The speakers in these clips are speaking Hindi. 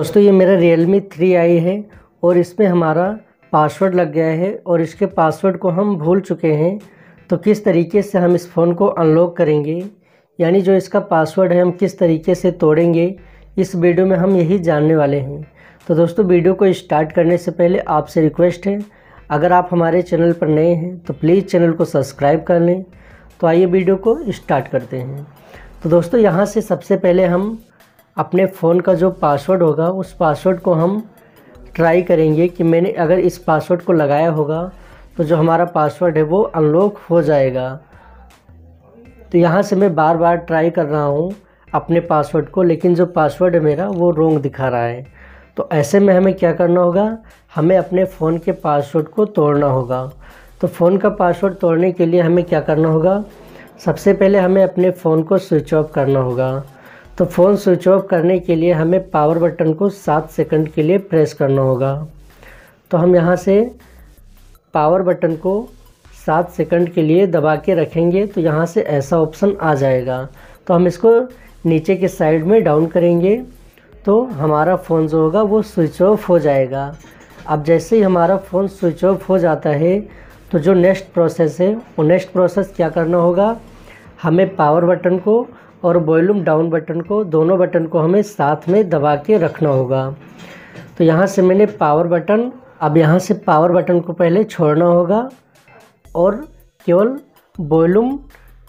दोस्तों ये मेरा रियलमी थ्री आई है और इसमें हमारा पासवर्ड लग गया है और इसके पासवर्ड को हम भूल चुके हैं तो किस तरीके से हम इस फ़ोन को अनलॉक करेंगे यानी जो इसका पासवर्ड है हम किस तरीके से तोड़ेंगे इस वीडियो में हम यही जानने वाले हैं तो दोस्तों वीडियो को स्टार्ट करने से पहले आपसे रिक्वेस्ट है अगर आप हमारे चैनल पर नए हैं तो प्लीज़ चैनल को सब्सक्राइब कर लें तो आइए वीडियो को स्टार्ट करते हैं तो दोस्तों यहाँ से सबसे पहले हम अपने फ़ोन का जो पासवर्ड होगा उस पासवर्ड को हम ट्राई करेंगे कि मैंने अगर इस पासवर्ड को लगाया होगा तो जो हमारा पासवर्ड है वो अनलॉक हो जाएगा तो यहाँ से मैं बार बार ट्राई कर रहा हूँ अपने पासवर्ड को लेकिन जो पासवर्ड है मेरा वो रोंग दिखा रहा है तो ऐसे में हमें क्या करना होगा हमें अपने फ़ोन के पासवर्ड को तोड़ना होगा तो फ़ोन का पासवर्ड तोड़ने के लिए हमें क्या करना होगा सबसे पहले हमें अपने फ़ोन को स्विच ऑफ करना होगा तो फ़ोन स्विच ऑफ करने के लिए हमें पावर बटन को सात सेकंड के लिए प्रेस करना होगा तो हम यहाँ से पावर बटन को सात सेकंड के लिए दबा के रखेंगे तो यहाँ से ऐसा ऑप्शन आ जाएगा तो हम इसको नीचे के साइड में डाउन करेंगे तो हमारा फ़ोन जो होगा वो स्विच ऑफ हो जाएगा अब जैसे ही हमारा फ़ोन स्विच ऑफ हो जाता है तो जो नेक्स्ट प्रोसेस है वो नेक्स्ट प्रोसेस क्या करना होगा हमें पावर बटन को और वॉल्यूम डाउन बटन को दोनों बटन को हमें साथ में दबा के रखना होगा तो यहाँ से मैंने पावर बटन अब यहाँ से पावर बटन को पहले छोड़ना होगा और केवल वॉल्यूम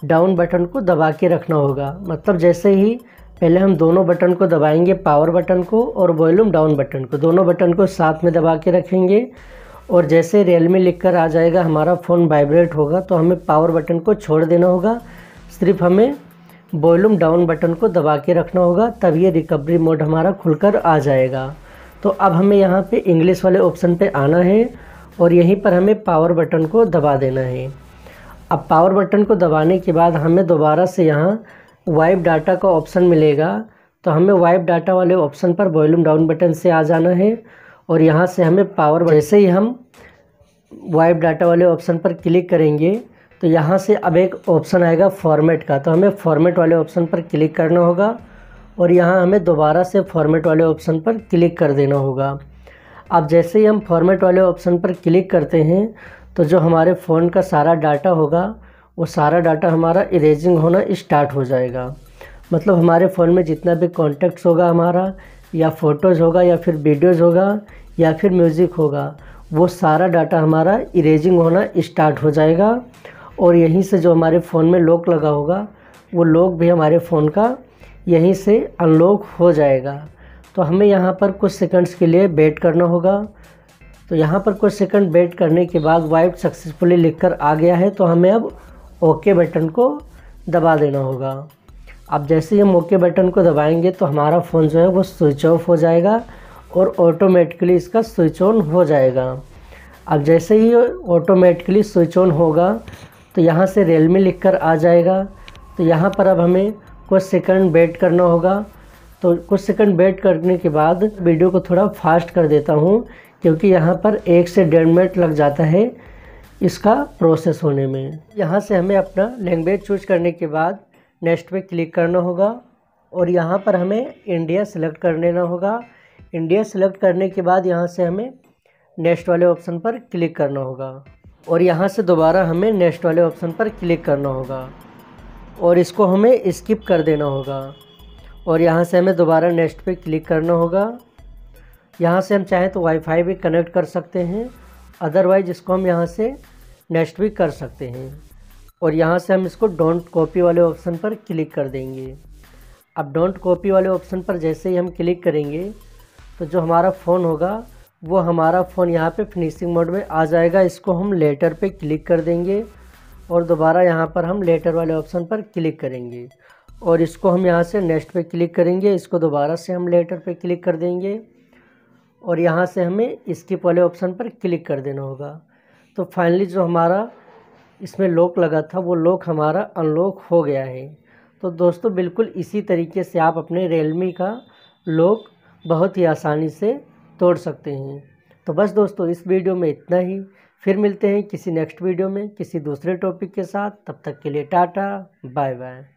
डाउन बटन को दबा के रखना होगा मतलब जैसे ही पहले हम दोनों बटन को दबाएंगे पावर बटन को और वॉल्यूम डाउन बटन को दोनों बटन को साथ में दबा के रखेंगे और जैसे रेल में लिख कर आ जाएगा हमारा फ़ोन वाइब्रेट होगा तो हमें पावर बटन को छोड़ देना होगा सिर्फ हमें वॉल्यूम डाउन बटन को दबा के रखना होगा तब ये रिकवरी मोड हमारा खुलकर आ जाएगा तो अब हमें यहाँ पे इंग्लिश वाले ऑप्शन पे आना है और यहीं पर हमें पावर बटन को दबा देना है अब पावर बटन को दबाने के बाद हमें दोबारा से यहाँ वाइप डाटा का ऑप्शन मिलेगा तो हमें वाइप डाटा वाले ऑप्शन पर वॉल्यूम डाउन बटन से आ जाना है और यहाँ से हमें पावर जैसे ही हम वाइप डाटा वाले ऑप्शन पर क्लिक करेंगे तो यहाँ से अब एक ऑप्शन आएगा फॉर्मेट का तो हमें फॉर्मेट वाले ऑप्शन पर क्लिक करना होगा और यहाँ हमें दोबारा से फॉर्मेट वाले ऑप्शन पर क्लिक कर देना होगा अब जैसे ही हम फॉर्मेट वाले ऑप्शन पर क्लिक करते हैं तो जो हमारे फ़ोन का सारा डाटा होगा वो सारा डाटा हमारा इरेजिंग होना स्टार्ट हो जाएगा मतलब हमारे फ़ोन में जितना भी कॉन्टेक्ट्स होगा हमारा या फ़ोटोज़ होगा या फिर वीडियोज़ होगा या फिर म्यूज़िक होगा वो सारा डाटा हमारा इरेजिंग होना स्टार्ट हो जाएगा और यहीं से जो हमारे फ़ोन में लॉक लगा होगा वो लॉक भी हमारे फ़ोन का यहीं से अनलॉक हो जाएगा तो हमें यहाँ पर कुछ सेकंड्स के लिए वेट करना होगा तो यहाँ पर कुछ सेकंड वेट करने के बाद वाइप सक्सेसफुली लिखकर आ गया है तो हमें अब ओके बटन को दबा देना होगा अब जैसे ही हम ओके बटन को दबाएंगे तो हमारा फ़ोन जो है वो स्विच ऑफ हो जाएगा और ऑटोमेटिकली इसका स्विच ऑन हो जाएगा अब जैसे ही ऑटोमेटिकली स्विच ऑन होगा तो यहाँ से रेलमी लिख कर आ जाएगा तो यहाँ पर अब हमें कुछ सेकंड वेट करना होगा तो कुछ सेकंड वेट करने के बाद वीडियो को थोड़ा फास्ट कर देता हूँ क्योंकि यहाँ पर एक से डेढ़ मिनट लग जाता है इसका प्रोसेस होने में यहाँ से हमें अपना लैंग्वेज चूज करने के बाद नेक्स्ट पे क्लिक करना होगा और यहाँ पर हमें इंडिया सेलेक्ट कर लेना होगा इंडिया सेलेक्ट करने के बाद यहाँ से हमें नेक्स्ट वाले ऑप्शन पर क्लिक करना होगा और यहाँ से दोबारा हमें नेक्स्ट वाले ऑप्शन पर क्लिक करना होगा और इसको हमें स्किप कर देना होगा और यहाँ से हमें दोबारा नेक्स्ट पे क्लिक करना होगा यहाँ से हम चाहें तो वाईफाई भी कनेक्ट कर सकते हैं अदरवाइज़ इसको हम यहाँ से नेक्स्ट भी कर सकते हैं और यहाँ से हम इसको डोंट कॉपी वाले ऑप्शन पर क्लिक कर देंगे अब डोंट कॉपी वाले ऑप्शन पर जैसे ही हम क्लिक करेंगे तो जो हमारा फ़ोन होगा वो हमारा फ़ोन यहाँ पे फिनिशिंग मोड में आ जाएगा इसको हम लेटर पे क्लिक कर देंगे और दोबारा यहाँ पर हम लेटर वाले ऑप्शन पर क्लिक करेंगे और इसको हम यहाँ से नेक्स्ट पे क्लिक करेंगे इसको दोबारा से हम लेटर पे क्लिक कर देंगे और यहाँ से हमें स्किप वाले ऑप्शन पर क्लिक कर देना होगा तो फाइनली जो हमारा इसमें लॉक लगा था वो लॉक हमारा अनलॉक हो गया है तो दोस्तों बिल्कुल इसी तरीके से आप अपने रियलमी का लॉक बहुत ही आसानी से तोड़ सकते हैं तो बस दोस्तों इस वीडियो में इतना ही फिर मिलते हैं किसी नेक्स्ट वीडियो में किसी दूसरे टॉपिक के साथ तब तक के लिए टाटा बाय बाय